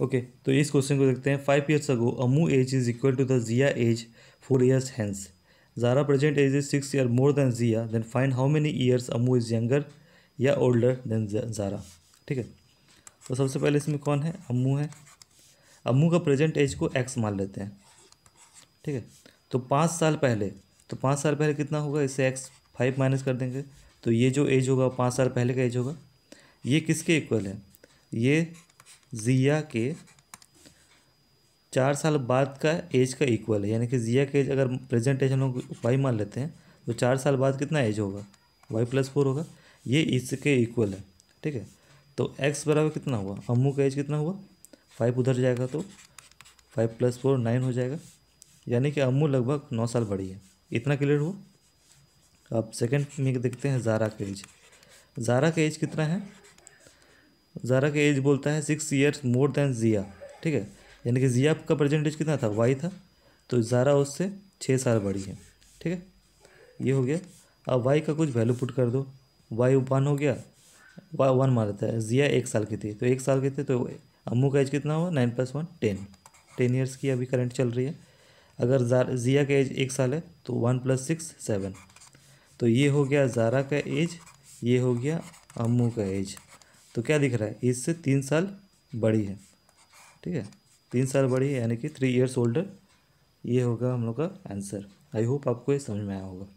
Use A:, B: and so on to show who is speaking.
A: okay okay, तो इस question को देखते हैं five years ago Amu age is equal to the Zia age four years hence Zara present age is six year more than Zia then find how many years Amu is younger या older than Zara ठीक है तो सबसे पहले इसमें कौन है अमू है अम्मू का प्रेजेंट एज को एक्स मान लेते हैं ठीक है तो पाँच साल पहले तो पाँच साल पहले कितना होगा इसे एक्स फाइव माइनस कर देंगे तो ये जो एज होगा पाँच साल पहले का एज होगा ये किसके इक्वल है ये ज़िया के चार साल बाद का एज का इक्वल है यानी कि ज़िया के एज अगर प्रेजेंटेशन हो वाई मान लेते हैं तो चार साल बाद कितना एज होगा वाई प्लस फोर होगा ये इसके इक्वल है ठीक है तो एक्स बराबर कितना हुआ अम्मू का एज कितना हुआ फाइव उधर जाएगा तो फाइव प्लस फोर नाइन हो जाएगा यानी कि अम्मू लगभग नौ साल बड़ी है इतना क्लियर हुआ अब सेकेंड में देखते हैं जारा का एज जारा का एज कितना है ज़ारा का एज बोलता है six years more than Zia ठीक है यानी कि ज़िया का एज कितना था वाई था तो ज़ारा उससे छः साल बड़ी है ठीक है ये हो गया अब वाई का कुछ वैल्यू पुट कर दो वाई वन हो गया वाई वन देता है ज़िया एक साल की थी तो एक साल की थी तो अम्मू का एज कितना हुआ nine plus one ten ten years की अभी करंट चल रही है अगर जार ज़िया का एज एक साल है तो वन प्लस सिक्स सेवन तो ये हो गया ज़ारा का एज ये हो गया अम्मू का एज तो क्या दिख रहा है इससे तीन साल बड़ी है ठीक है तीन साल बड़ी है यानी कि थ्री ईयर्स ओल्डर ये होगा हम लोग का आंसर आई होप आपको ये समझ में आया होगा